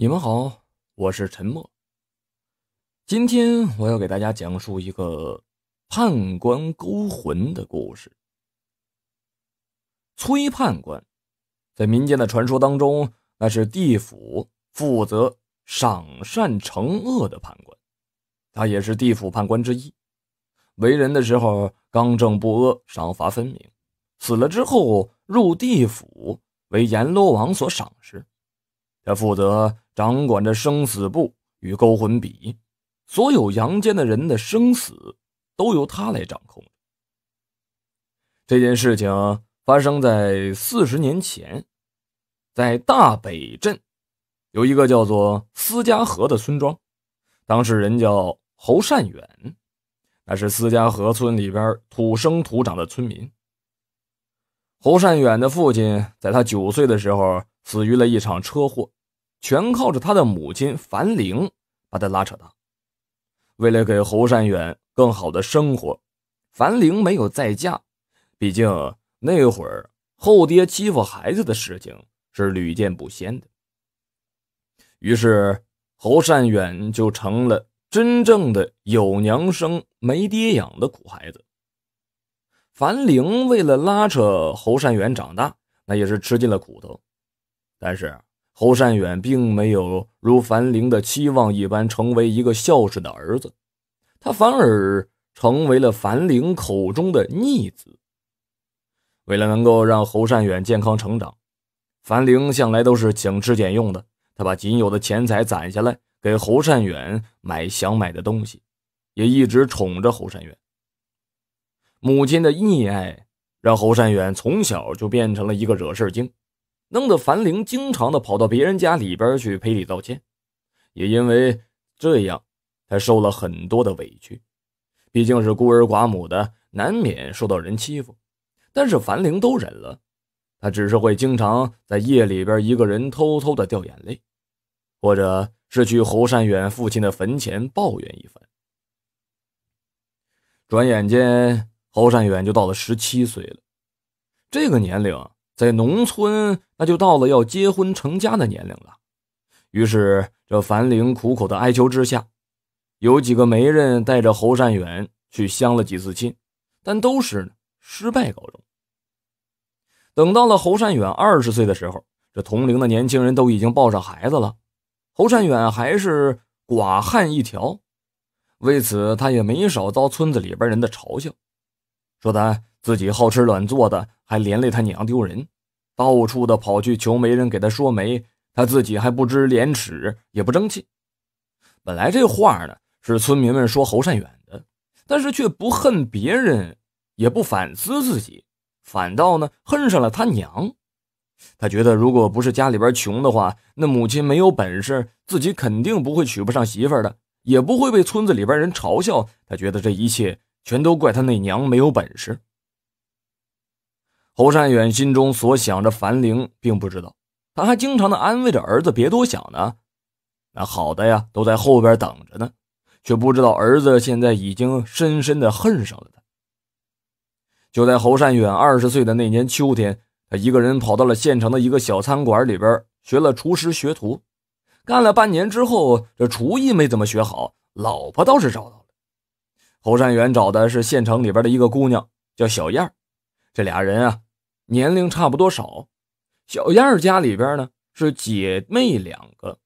你们好，我是陈默。今天我要给大家讲述一个判官勾魂的故事。崔判官在民间的传说当中，那是地府负责赏善惩恶的判官，他也是地府判官之一。为人的时候刚正不阿，赏罚分明。死了之后入地府，为阎罗王所赏识。他负责。掌管着生死簿与勾魂笔，所有阳间的人的生死都由他来掌控。这件事情发生在四十年前，在大北镇有一个叫做思家河的村庄，当事人叫侯善远，那是思家河村里边土生土长的村民。侯善远的父亲在他九岁的时候死于了一场车祸。全靠着他的母亲樊玲把他拉扯大。为了给侯善远更好的生活，樊玲没有再嫁。毕竟那会儿后爹欺负孩子的事情是屡见不鲜的。于是侯善远就成了真正的有娘生没爹养的苦孩子。樊玲为了拉扯侯善远长大，那也是吃尽了苦头。但是。侯善远并没有如樊玲的期望一般成为一个孝顺的儿子，他反而成为了樊玲口中的逆子。为了能够让侯善远健康成长，樊玲向来都是省吃俭用的，他把仅有的钱财攒下来给侯善远买想买的东西，也一直宠着侯善远。母亲的溺爱让侯善远从小就变成了一个惹事精。弄得樊玲经常的跑到别人家里边去赔礼道歉，也因为这样，她受了很多的委屈。毕竟是孤儿寡母的，难免受到人欺负。但是樊玲都忍了，她只是会经常在夜里边一个人偷偷的掉眼泪，或者是去侯善远父亲的坟前抱怨一番。转眼间，侯善远就到了十七岁了，这个年龄。在农村，那就到了要结婚成家的年龄了。于是，这樊玲苦苦的哀求之下，有几个媒人带着侯善远去相了几次亲，但都是失败告终。等到了侯善远二十岁的时候，这同龄的年轻人都已经抱上孩子了，侯善远还是寡汉一条。为此，他也没少遭村子里边人的嘲笑，说他自己好吃懒做的。还连累他娘丢人，到处的跑去求媒人给他说媒，他自己还不知廉耻，也不争气。本来这话呢是村民们说侯善远的，但是却不恨别人，也不反思自己，反倒呢恨上了他娘。他觉得如果不是家里边穷的话，那母亲没有本事，自己肯定不会娶不上媳妇的，也不会被村子里边人嘲笑。他觉得这一切全都怪他那娘没有本事。侯善远心中所想着，樊玲并不知道，他还经常的安慰着儿子别多想呢。那好的呀，都在后边等着呢，却不知道儿子现在已经深深的恨上了他。就在侯善远二十岁的那年秋天，他一个人跑到了县城的一个小餐馆里边学了厨师学徒，干了半年之后，这厨艺没怎么学好，老婆倒是找到了。侯善远找的是县城里边的一个姑娘，叫小燕，这俩人啊。年龄差不多少，小燕儿家里边呢是姐妹两个，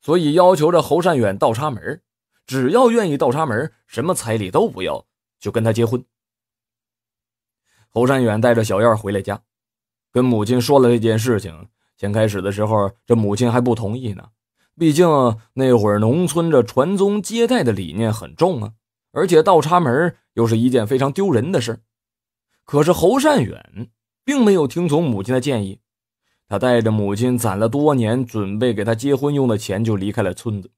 所以要求着侯善远倒插门只要愿意倒插门什么彩礼都不要，就跟他结婚。侯善远带着小燕儿回了家，跟母亲说了这件事情。先开始的时候，这母亲还不同意呢，毕竟那会儿农村这传宗接代的理念很重啊，而且倒插门又是一件非常丢人的事可是侯善远。并没有听从母亲的建议，他带着母亲攒了多年准备给他结婚用的钱就离开了村子，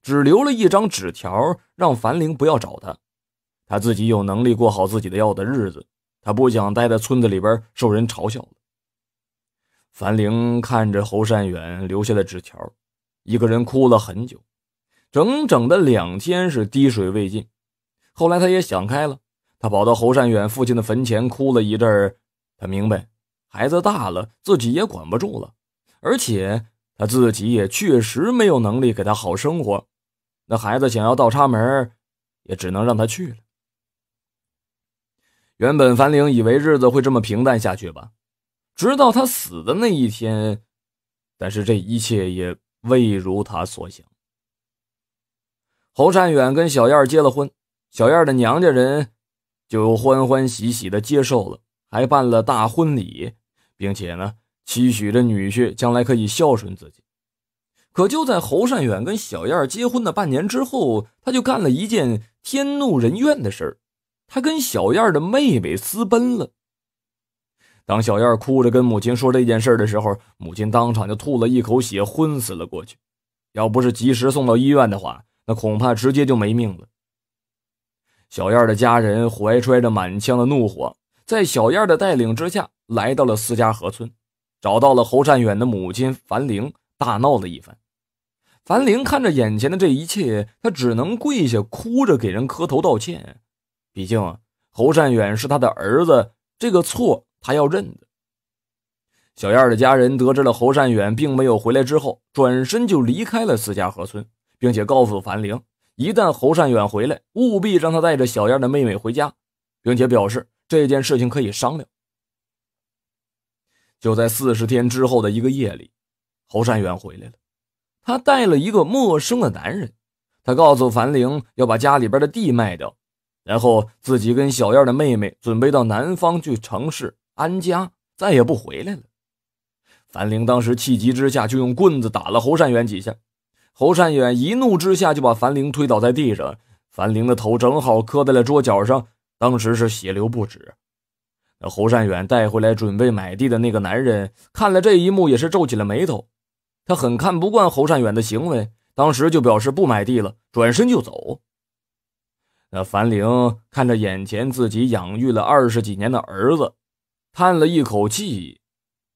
只留了一张纸条，让樊玲不要找他。他自己有能力过好自己的要的日子，他不想待在村子里边受人嘲笑樊玲看着侯善远留下的纸条，一个人哭了很久，整整的两天是滴水未进。后来他也想开了，他跑到侯善远父亲的坟前哭了一阵儿。他明白，孩子大了，自己也管不住了，而且他自己也确实没有能力给他好生活。那孩子想要倒插门，也只能让他去了。原本樊玲以为日子会这么平淡下去吧，直到他死的那一天。但是这一切也未如他所想。侯善远跟小燕结了婚，小燕的娘家人就欢欢喜喜的接受了。还办了大婚礼，并且呢，期许着女婿将来可以孝顺自己。可就在侯善远跟小燕结婚的半年之后，他就干了一件天怒人怨的事儿：他跟小燕的妹妹私奔了。当小燕哭着跟母亲说这件事的时候，母亲当场就吐了一口血，昏死了过去。要不是及时送到医院的话，那恐怕直接就没命了。小燕的家人怀揣着满腔的怒火。在小燕的带领之下，来到了思家河村，找到了侯善远的母亲樊玲，大闹了一番。樊玲看着眼前的这一切，她只能跪下，哭着给人磕头道歉。毕竟啊，侯善远是他的儿子，这个错他要认的。小燕的家人得知了侯善远并没有回来之后，转身就离开了思家河村，并且告诉樊玲，一旦侯善远回来，务必让他带着小燕的妹妹回家，并且表示。这件事情可以商量。就在四十天之后的一个夜里，侯善远回来了，他带了一个陌生的男人。他告诉樊玲要把家里边的地卖掉，然后自己跟小燕的妹妹准备到南方去城市安家，再也不回来了。樊玲当时气急之下就用棍子打了侯善远几下，侯善远一怒之下就把樊玲推倒在地上，樊玲的头正好磕在了桌角上。当时是血流不止。那侯善远带回来准备买地的那个男人，看了这一幕也是皱起了眉头。他很看不惯侯善远的行为，当时就表示不买地了，转身就走。那樊玲看着眼前自己养育了二十几年的儿子，叹了一口气，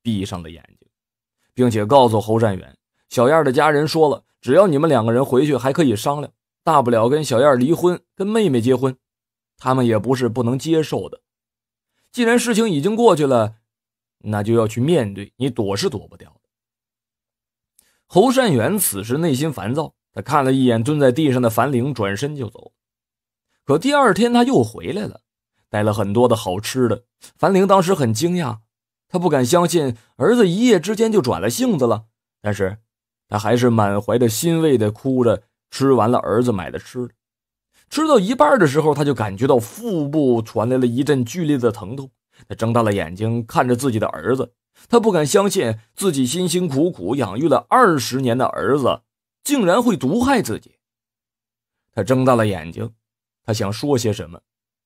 闭上了眼睛，并且告诉侯善远：“小燕的家人说了，只要你们两个人回去，还可以商量，大不了跟小燕离婚，跟妹妹结婚。”他们也不是不能接受的，既然事情已经过去了，那就要去面对。你躲是躲不掉的。侯善元此时内心烦躁，他看了一眼蹲在地上的樊玲，转身就走。可第二天他又回来了，带了很多的好吃的。樊玲当时很惊讶，他不敢相信儿子一夜之间就转了性子了。但是，他还是满怀着欣慰的，哭着吃完了儿子买的吃的。吃到一半的时候，他就感觉到腹部传来了一阵剧烈的疼痛。他睁大了眼睛，看着自己的儿子，他不敢相信自己辛辛苦苦养育了二十年的儿子，竟然会毒害自己。他睁大了眼睛，他想说些什么，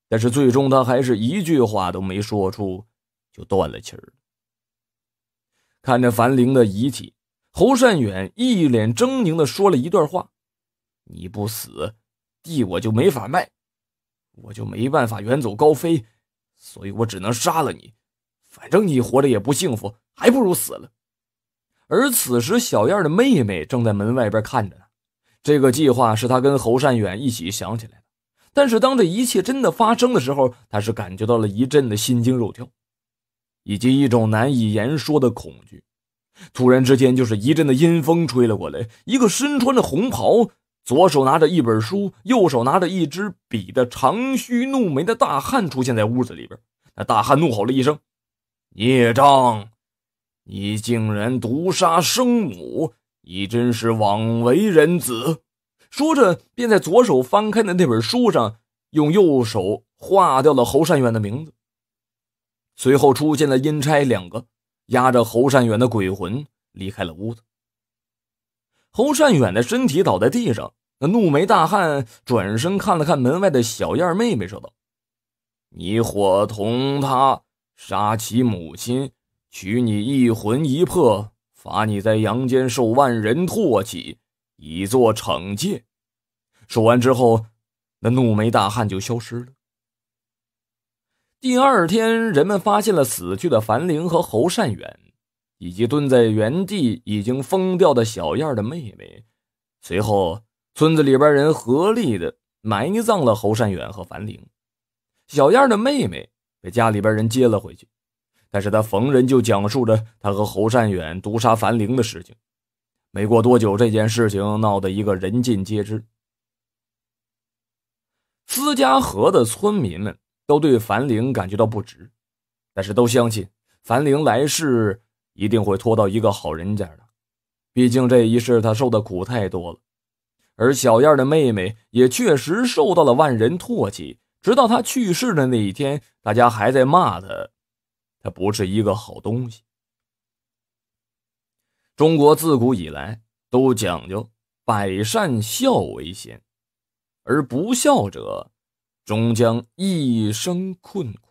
但是最终他还是一句话都没说出，就断了气儿。看着樊玲的遗体，侯善远一脸狰狞地说了一段话：“你不死。”地我就没法卖，我就没办法远走高飞，所以我只能杀了你。反正你活着也不幸福，还不如死了。而此时，小燕的妹妹正在门外边看着呢。这个计划是她跟侯善远一起想起来的，但是当这一切真的发生的时候，她是感觉到了一阵的心惊肉跳，以及一种难以言说的恐惧。突然之间，就是一阵的阴风吹了过来，一个身穿着红袍。左手拿着一本书，右手拿着一支笔的长须怒眉的大汉出现在屋子里边。那大汉怒吼了一声：“孽障！你竟然毒杀生母，你真是枉为人子！”说着，便在左手翻开的那本书上用右手划掉了侯善远的名字。随后，出现了阴差两个，押着侯善远的鬼魂离开了屋子。侯善远的身体倒在地上。那怒眉大汉转身看了看门外的小燕妹妹，说道：“你伙同他杀其母亲，取你一魂一魄，罚你在阳间受万人唾弃，以作惩戒。”说完之后，那怒眉大汉就消失了。第二天，人们发现了死去的樊灵和侯善远，以及蹲在原地已经疯掉的小燕的妹妹。随后。村子里边人合力的埋葬了侯善远和樊玲，小燕的妹妹被家里边人接了回去，但是她逢人就讲述着她和侯善远毒杀樊玲的事情。没过多久，这件事情闹得一个人尽皆知。思家河的村民们都对樊玲感觉到不值，但是都相信樊玲来世一定会拖到一个好人家的，毕竟这一世她受的苦太多了。而小燕的妹妹也确实受到了万人唾弃，直到她去世的那一天，大家还在骂她，她不是一个好东西。中国自古以来都讲究百善孝为先，而不孝者，终将一生困苦。